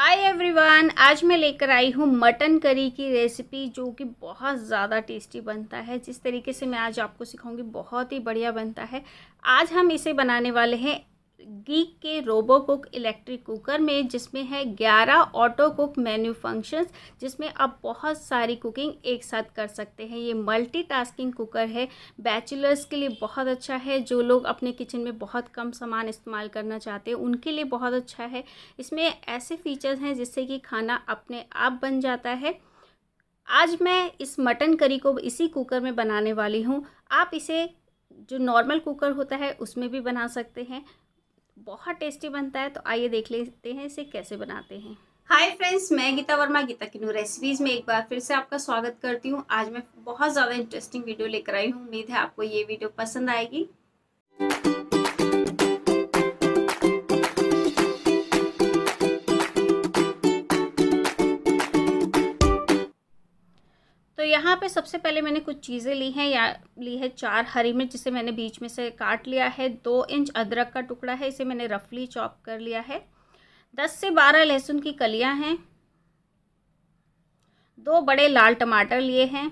hi everyone आज मैं लेकर आई हूँ मटन करी की रेसिपी जो कि बहुत ज़्यादा टेस्टी बनता है जिस तरीके से मैं आज आपको सिखाऊंगी बहुत ही बढ़िया बनता है आज हम इसे बनाने वाले हैं गीक के रोबो कुक इलेक्ट्रिक कुकर में जिसमें है ग्यारह ऑटो कुक मेन्यू फंक्शंस जिसमें आप बहुत सारी कुकिंग एक साथ कर सकते हैं ये मल्टीटास्किंग कुकर है बैचलर्स के लिए बहुत अच्छा है जो लोग अपने किचन में बहुत कम सामान इस्तेमाल करना चाहते हैं उनके लिए बहुत अच्छा है इसमें ऐसे फीचर्स हैं जिससे कि खाना अपने आप बन जाता है आज मैं इस मटन करी को इसी कुकर में बनाने वाली हूँ आप इसे जो नॉर्मल कुकर होता है उसमें भी बना सकते हैं बहुत टेस्टी बनता है तो आइए देख लेते हैं इसे कैसे बनाते हैं हाय फ्रेंड्स मैं गीता वर्मा गीता किन्नू रेसिपीज़ में एक बार फिर से आपका स्वागत करती हूँ आज मैं बहुत ज़्यादा इंटरेस्टिंग वीडियो लेकर आई हूँ उम्मीद है आपको ये वीडियो पसंद आएगी यहाँ पे सबसे पहले मैंने कुछ चीज़ें ली हैं या ली है चार हरी मिर्च जिसे मैंने बीच में से काट लिया है दो इंच अदरक का टुकड़ा है इसे मैंने रफली चॉप कर लिया है दस से बारह लहसुन की कलियाँ हैं दो बड़े लाल टमाटर लिए हैं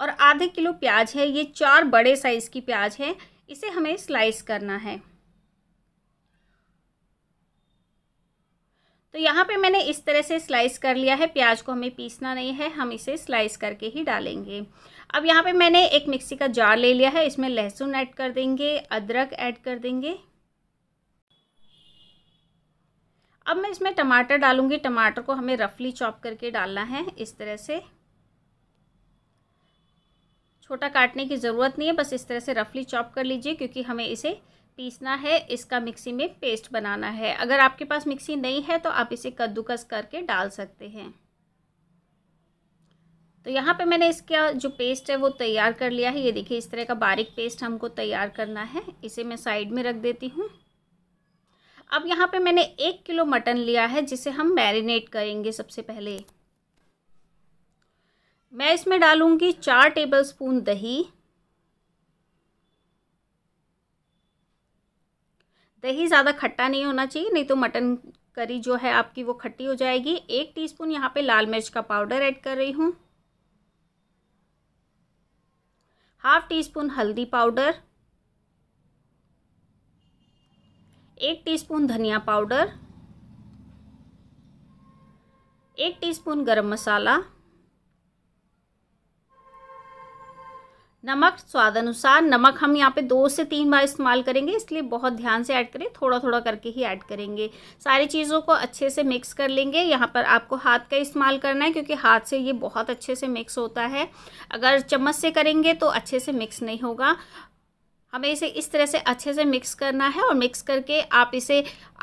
और आधे किलो प्याज है ये चार बड़े साइज़ की प्याज है इसे हमें स्लाइस करना है तो यहाँ पे मैंने इस तरह से स्लाइस कर लिया है प्याज को हमें पीसना नहीं है हम इसे स्लाइस करके ही डालेंगे अब यहाँ पे मैंने एक मिक्सी का जार ले लिया है इसमें लहसुन ऐड कर देंगे अदरक ऐड कर देंगे अब मैं इसमें टमाटर डालूंगी टमाटर को हमें रफली चॉप करके डालना है इस तरह से छोटा काटने की ज़रूरत नहीं है बस इस तरह से रफली चॉप कर लीजिए क्योंकि हमें इसे पीसना है इसका मिक्सी में पेस्ट बनाना है अगर आपके पास मिक्सी नहीं है तो आप इसे कद्दूकस करके डाल सकते हैं तो यहाँ पे मैंने इसका जो पेस्ट है वो तैयार कर लिया है ये देखिए इस तरह का बारीक पेस्ट हमको तैयार करना है इसे मैं साइड में रख देती हूँ अब यहाँ पे मैंने एक किलो मटन लिया है जिसे हम मैरिनेट करेंगे सबसे पहले मैं इसमें डालूँगी चार टेबल स्पून दही दही ज़्यादा खट्टा नहीं होना चाहिए नहीं तो मटन करी जो है आपकी वो खट्टी हो जाएगी एक टीस्पून यहाँ पर लाल मिर्च का पाउडर ऐड कर रही हूँ हाफ टी स्पून हल्दी पाउडर एक टीस्पून धनिया पाउडर एक टीस्पून गरम मसाला नमक स्वाद अनुसार नमक हम यहाँ पे दो से तीन बार इस्तेमाल करेंगे इसलिए बहुत ध्यान से ऐड करें थोड़ा थोड़ा करके ही ऐड करेंगे सारी चीज़ों को अच्छे से मिक्स कर लेंगे यहाँ पर आपको हाथ का इस्तेमाल करना है क्योंकि हाथ से ये बहुत अच्छे से मिक्स होता है अगर चम्मच से करेंगे तो अच्छे से मिक्स नहीं होगा हमें इसे इस तरह से अच्छे से मिक्स करना है और मिक्स करके आप इसे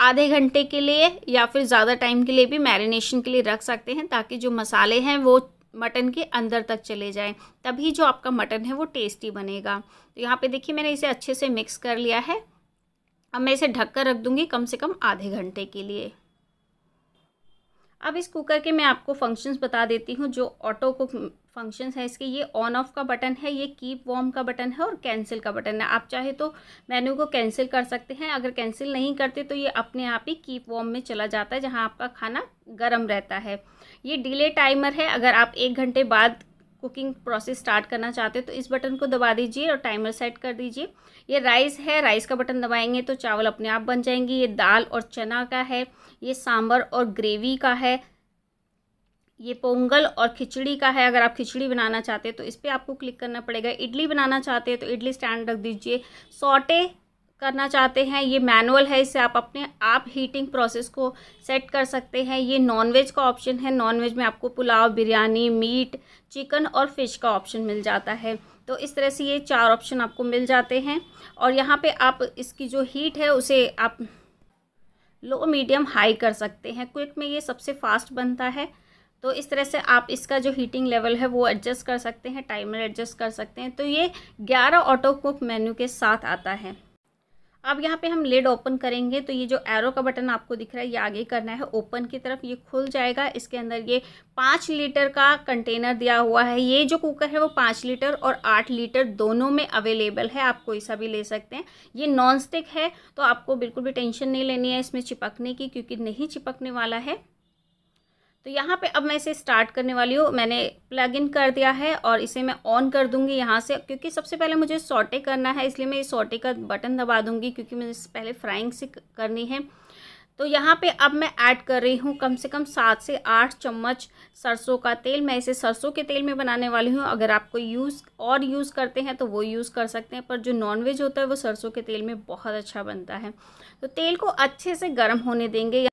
आधे घंटे के लिए या फिर ज़्यादा टाइम के लिए भी मैरिनेशन के लिए रख सकते हैं ताकि जो मसाले हैं वो मटन के अंदर तक चले जाएं तभी जो आपका मटन है वो टेस्टी बनेगा तो यहाँ पे देखिए मैंने इसे अच्छे से मिक्स कर लिया है अब मैं इसे ढक कर रख दूँगी कम से कम आधे घंटे के लिए अब इस कुकर के मैं आपको फंक्शंस बता देती हूँ जो ऑटो कुक फंक्शंस हैं इसके ये ऑन ऑफ का बटन है ये कीप वॉर्म का बटन है और कैंसिल का बटन है आप चाहे तो मेन्यू को कैंसिल कर सकते हैं अगर कैंसिल नहीं करते तो ये अपने आप ही कीप वॉम में चला जाता है जहाँ आपका खाना गर्म रहता है ये डिले टाइमर है अगर आप एक घंटे बाद कुकिंग प्रोसेस स्टार्ट करना चाहते हो तो इस बटन को दबा दीजिए और टाइमर सेट कर दीजिए ये राइस है राइस का बटन दबाएंगे तो चावल अपने आप बन जाएंगे ये दाल और चना का है ये सांभर और ग्रेवी का है ये पोंगल और खिचड़ी का है अगर आप खिचड़ी बनाना चाहते हैं तो इस पर आपको क्लिक करना पड़ेगा इडली बनाना चाहते हैं तो इडली स्टैंड रख दीजिए सॉटे करना चाहते हैं ये मैनुअल है इससे आप अपने आप हीटिंग प्रोसेस को सेट कर सकते हैं ये नॉनवेज का ऑप्शन है नॉनवेज में आपको पुलाव बिरयानी मीट चिकन और फिश का ऑप्शन मिल जाता है तो इस तरह से ये चार ऑप्शन आपको मिल जाते हैं और यहाँ पे आप इसकी जो हीट है उसे आप लो मीडियम हाई कर सकते हैं क्विक में ये सबसे फास्ट बनता है तो इस तरह से आप इसका जो हीटिंग लेवल है वो एडजस्ट कर सकते हैं टाइमर एडजस्ट कर सकते हैं तो ये 11 ऑटो कुक मेन्यू के साथ आता है अब यहाँ पे हम लेड ओपन करेंगे तो ये जो एरो का बटन आपको दिख रहा है ये आगे करना है ओपन की तरफ ये खुल जाएगा इसके अंदर ये पाँच लीटर का कंटेनर दिया हुआ है ये जो कुकर है वो पाँच लीटर और आठ लीटर दोनों में अवेलेबल है आप कोई सा भी ले सकते हैं ये नॉन स्टिक है तो आपको बिल्कुल भी टेंशन नहीं लेनी है इसमें चिपकने की क्योंकि नहीं चिपकने वाला है तो यहाँ पे अब मैं इसे स्टार्ट करने वाली हूँ मैंने प्लग इन कर दिया है और इसे मैं ऑन कर दूंगी यहाँ से क्योंकि सबसे पहले मुझे सॉटे करना है इसलिए मैं इस सॉटे का बटन दबा दूंगी क्योंकि मुझे इससे पहले फ्राइंग से करनी है तो यहाँ पे अब मैं ऐड कर रही हूँ कम से कम सात से आठ चम्मच सरसों का तेल मैं इसे सरसों के तेल में बनाने वाली हूँ अगर आपको यूज़ और यूज़ करते हैं तो वो यूज़ कर सकते हैं पर जो नॉनवेज होता है वो सरसों के तेल में बहुत अच्छा बनता है तो तेल को अच्छे से गर्म होने देंगे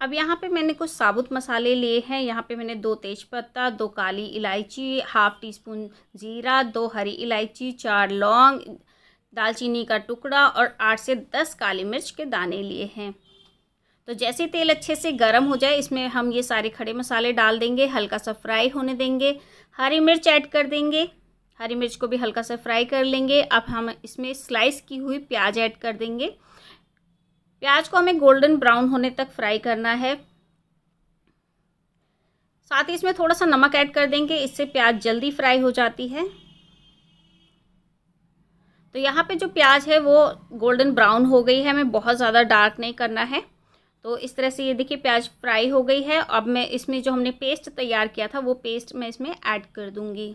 अब यहाँ पे मैंने कुछ साबुत मसाले लिए हैं यहाँ पे मैंने दो तेज़पत्ता दो काली इलायची हाफ़ टी स्पून ज़ीरा दो हरी इलायची चार लौंग दालचीनी का टुकड़ा और आठ से दस काली मिर्च के दाने लिए हैं तो जैसे तेल अच्छे से गर्म हो जाए इसमें हम ये सारे खड़े मसाले डाल देंगे हल्का सा फ्राई होने देंगे हरी मिर्च ऐड कर देंगे हरी मिर्च को भी हल्का सा फ्राई कर लेंगे अब हम इसमें स्लाइस की हुई प्याज ऐड कर देंगे प्याज को हमें गोल्डन ब्राउन होने तक फ्राई करना है साथ ही इसमें थोड़ा सा नमक ऐड कर देंगे इससे प्याज जल्दी फ्राई हो जाती है तो यहाँ पे जो प्याज है वो गोल्डन ब्राउन हो गई है हमें बहुत ज़्यादा डार्क नहीं करना है तो इस तरह से ये देखिए प्याज फ्राई हो गई है अब मैं इसमें जो हमने पेस्ट तैयार किया था वो पेस्ट मैं इसमें ऐड कर दूँगी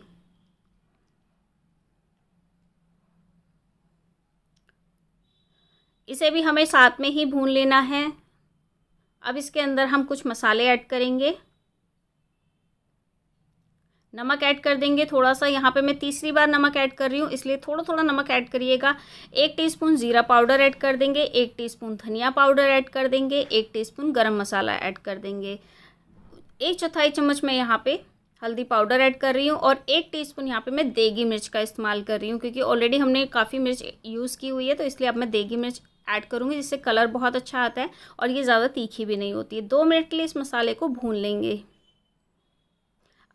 इसे भी हमें साथ में ही भून लेना है अब इसके अंदर हम कुछ मसाले ऐड करेंगे नमक ऐड कर देंगे थोड़ा सा यहाँ पे मैं तीसरी बार नमक ऐड कर रही हूँ इसलिए थोड़ा थोड़ा नमक ऐड करिएगा एक टीस्पून ज़ीरा पाउडर ऐड कर देंगे एक टीस्पून धनिया पाउडर ऐड कर देंगे एक टीस्पून गरम मसाला ऐड कर देंगे एक चौथाई चम्मच मैं यहाँ पे हल्दी पाउडर ऐड कर रही हूँ और एक टीस्पून यहाँ पे मैं देगी मिर्च का इस्तेमाल कर रही हूँ क्योंकि ऑलरेडी हमने काफ़ी मिर्च यूज़ की हुई है तो इसलिए अब मैं देगी मिर्च ऐड करूँगी जिससे कलर बहुत अच्छा आता है और ये ज़्यादा तीखी भी नहीं होती है दो मिनट के लिए इस मसाले को भून लेंगे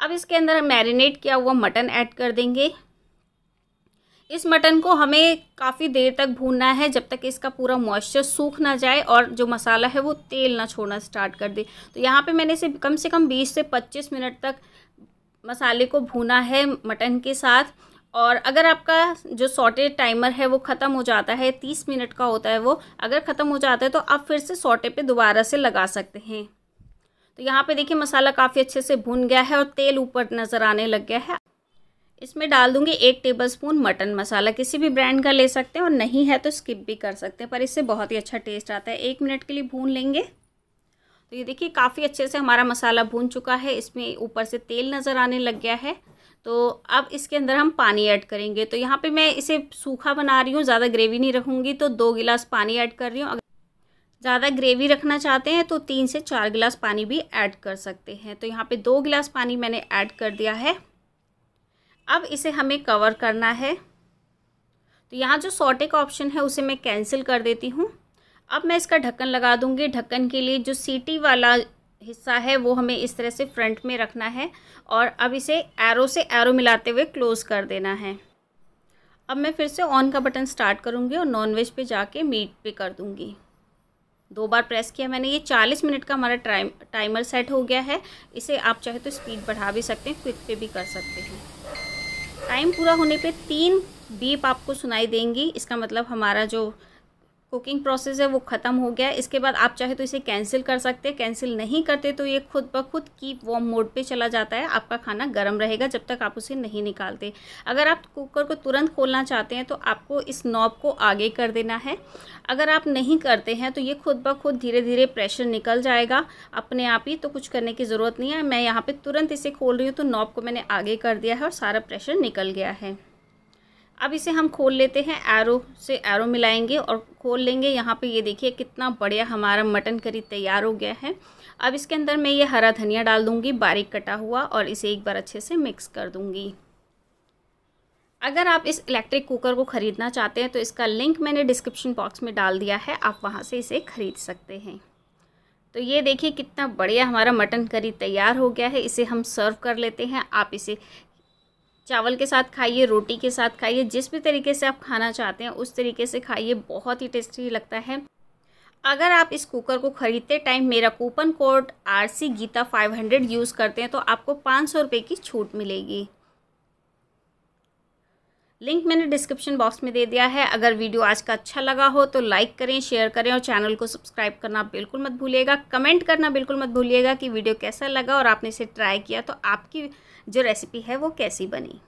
अब इसके अंदर मैरिनेट किया हुआ मटन ऐड कर देंगे इस मटन को हमें काफ़ी देर तक भूनना है जब तक इसका पूरा मॉइस्चर सूख ना जाए और जो मसाला है वो तेल ना छोड़ना स्टार्ट कर दे तो यहाँ पे मैंने इसे कम से कम 20 से 25 मिनट तक मसाले को भूना है मटन के साथ और अगर आपका जो सॉटे टाइमर है वो ख़त्म हो जाता है तीस मिनट का होता है वो अगर ख़त्म हो जाता है तो आप फिर से सॉटे पर दोबारा से लगा सकते हैं तो यहाँ पे देखिए मसाला काफ़ी अच्छे से भुन गया है और तेल ऊपर नज़र आने लग गया है इसमें डाल दूंगी एक टेबलस्पून मटन मसाला किसी भी ब्रांड का ले सकते हैं और नहीं है तो स्किप भी कर सकते हैं पर इससे बहुत ही अच्छा टेस्ट आता है एक मिनट के लिए भून लेंगे तो ये देखिए काफ़ी अच्छे से हमारा मसाला भून चुका है इसमें ऊपर से तेल नज़र आने लग गया है तो अब इसके अंदर हम पानी ऐड करेंगे तो यहाँ पे मैं इसे सूखा बना रही हूँ ज़्यादा ग्रेवी नहीं रखूँगी तो दो गिलास पानी ऐड कर रही हूँ अगर ज़्यादा ग्रेवी रखना चाहते हैं तो तीन से चार गिलास पानी भी ऐड कर सकते हैं तो यहाँ पे दो गिलास पानी मैंने ऐड कर दिया है अब इसे हमें कवर करना है तो यहाँ जो सॉटे का ऑप्शन है उसे मैं कैंसिल कर देती हूँ अब मैं इसका ढक्कन लगा दूँगी ढक्कन के लिए जो सीटी वाला हिस्सा है वो हमें इस तरह से फ्रंट में रखना है और अब इसे एरो से एरो मिलाते हुए क्लोज़ कर देना है अब मैं फिर से ऑन का बटन स्टार्ट करूँगी और नॉन वेज पर जाके मीट पे कर दूँगी दो बार प्रेस किया मैंने ये चालीस मिनट का हमारा टाइम टाइमर सेट हो गया है इसे आप चाहे तो स्पीड बढ़ा भी सकते हैं क्विक पे भी कर सकते हैं टाइम पूरा होने पे तीन बीप आपको सुनाई देंगी इसका मतलब हमारा जो कुकिंग प्रोसेस है वो ख़त्म हो गया है इसके बाद आप चाहे तो इसे कैंसिल कर सकते हैं कैंसिल नहीं करते तो ये खुद ब खुद कीप वॉम मोड पे चला जाता है आपका खाना गर्म रहेगा जब तक आप उसे नहीं निकालते अगर आप कुकर को तुरंत खोलना चाहते हैं तो आपको इस नॉब को आगे कर देना है अगर आप नहीं करते हैं तो ये खुद ब खुद धीरे धीरे प्रेशर निकल जाएगा अपने आप ही तो कुछ करने की ज़रूरत नहीं है मैं यहाँ पर तुरंत इसे खोल रही हूँ तो नॉब को मैंने आगे कर दिया है और सारा प्रेशर निकल गया है अब इसे हम खोल लेते हैं एरो से एरो मिलाएंगे और खोल लेंगे यहाँ पे ये देखिए कितना बढ़िया हमारा मटन करी तैयार हो गया है अब इसके अंदर मैं ये हरा धनिया डाल दूँगी बारीक कटा हुआ और इसे एक बार अच्छे से मिक्स कर दूँगी अगर आप इस इलेक्ट्रिक कुकर को ख़रीदना चाहते हैं तो इसका लिंक मैंने डिस्क्रिप्शन बॉक्स में डाल दिया है आप वहाँ से इसे ख़रीद सकते हैं तो ये देखिए कितना बढ़िया हमारा मटन करी तैयार हो गया है इसे हम सर्व कर लेते हैं आप इसे चावल के साथ खाइए रोटी के साथ खाइए जिस भी तरीके से आप खाना चाहते हैं उस तरीके से खाइए बहुत ही टेस्टी लगता है अगर आप इस कुकर को ख़रीदते टाइम मेरा coupon code R C Geeta five hundred use करते हैं तो आपको पाँच सौ रुपये की छूट मिलेगी लिंक मैंने डिस्क्रिप्शन बॉक्स में दे दिया है अगर वीडियो आज का अच्छा लगा हो तो लाइक करें शेयर करें और चैनल को सब्सक्राइब करना बिल्कुल मत भूलिएगा कमेंट करना बिल्कुल मत भूलिएगा कि वीडियो कैसा लगा और आपने इसे ट्राई किया तो आपकी जो रेसिपी है वो कैसी बनी